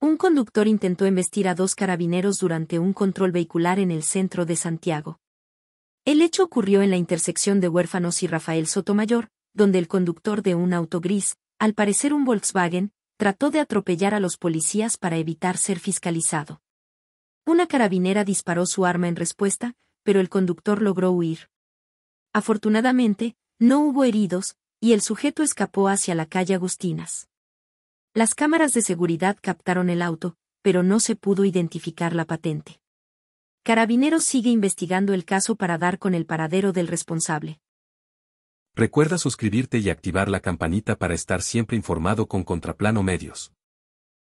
Un conductor intentó embestir a dos carabineros durante un control vehicular en el centro de Santiago. El hecho ocurrió en la intersección de Huérfanos y Rafael Sotomayor, donde el conductor de un auto gris, al parecer un Volkswagen, trató de atropellar a los policías para evitar ser fiscalizado. Una carabinera disparó su arma en respuesta, pero el conductor logró huir. Afortunadamente, no hubo heridos, y el sujeto escapó hacia la calle Agustinas. Las cámaras de seguridad captaron el auto, pero no se pudo identificar la patente. Carabineros sigue investigando el caso para dar con el paradero del responsable. Recuerda suscribirte y activar la campanita para estar siempre informado con Contraplano Medios.